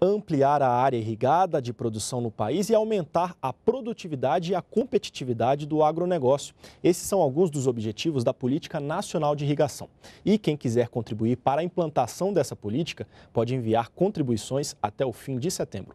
ampliar a área irrigada de produção no país e aumentar a produtividade e a competitividade do agronegócio. Esses são alguns dos objetivos da Política Nacional de Irrigação. E quem quiser contribuir para a implantação dessa política pode enviar contribuições até o fim de setembro.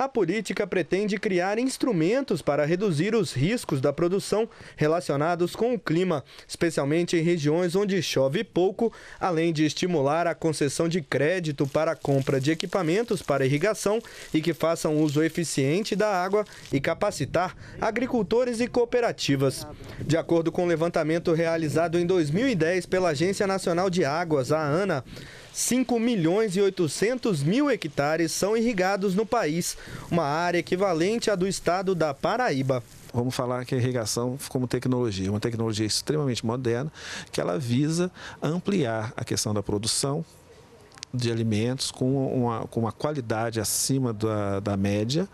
A política pretende criar instrumentos para reduzir os riscos da produção relacionados com o clima, especialmente em regiões onde chove pouco, além de estimular a concessão de crédito para a compra de equipamentos para irrigação e que façam uso eficiente da água e capacitar agricultores e cooperativas. De acordo com o um levantamento realizado em 2010 pela Agência Nacional de Águas, a ANA, 5 milhões e 800 mil hectares são irrigados no país, uma área equivalente à do estado da Paraíba. Vamos falar que a irrigação como tecnologia, uma tecnologia extremamente moderna, que ela visa ampliar a questão da produção, de alimentos com uma, com uma qualidade acima da, da média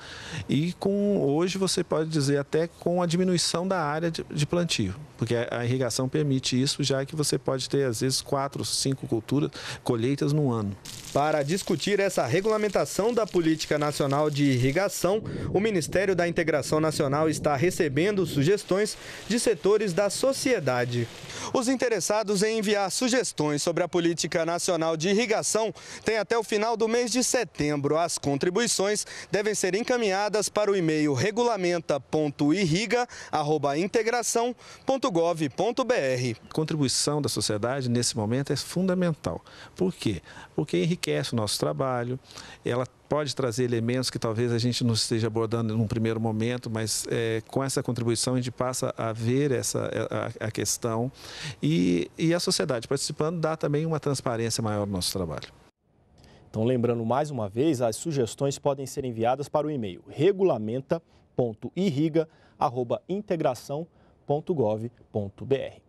e com hoje você pode dizer até com a diminuição da área de, de plantio, porque a, a, irrigação permite isso, já que você pode ter às vezes quatro, cinco culturas, colheitas no ano. Para discutir essa regulamentação da Política Nacional de Irrigação, o Ministério da Integração Nacional está recebendo sugestões de setores da sociedade. Os interessados em enviar sugestões sobre a Política Nacional de Irrigação têm até o final do mês de setembro. As contribuições devem ser encaminhadas para o e-mail regulamenta.irriga.integração.gov.br. Contribuição da sociedade nesse momento é fundamental. Por quê? Porque enriquece enriquece o nosso trabalho, ela pode trazer elementos que talvez a gente não esteja abordando num primeiro momento, mas é, com essa contribuição a gente passa a ver essa é, a, a questão e, e a sociedade participando dá também uma transparência maior no nosso trabalho. Então, lembrando mais uma vez, as sugestões podem ser enviadas para o e-mail regulamenta.irriga.integração.gov.br.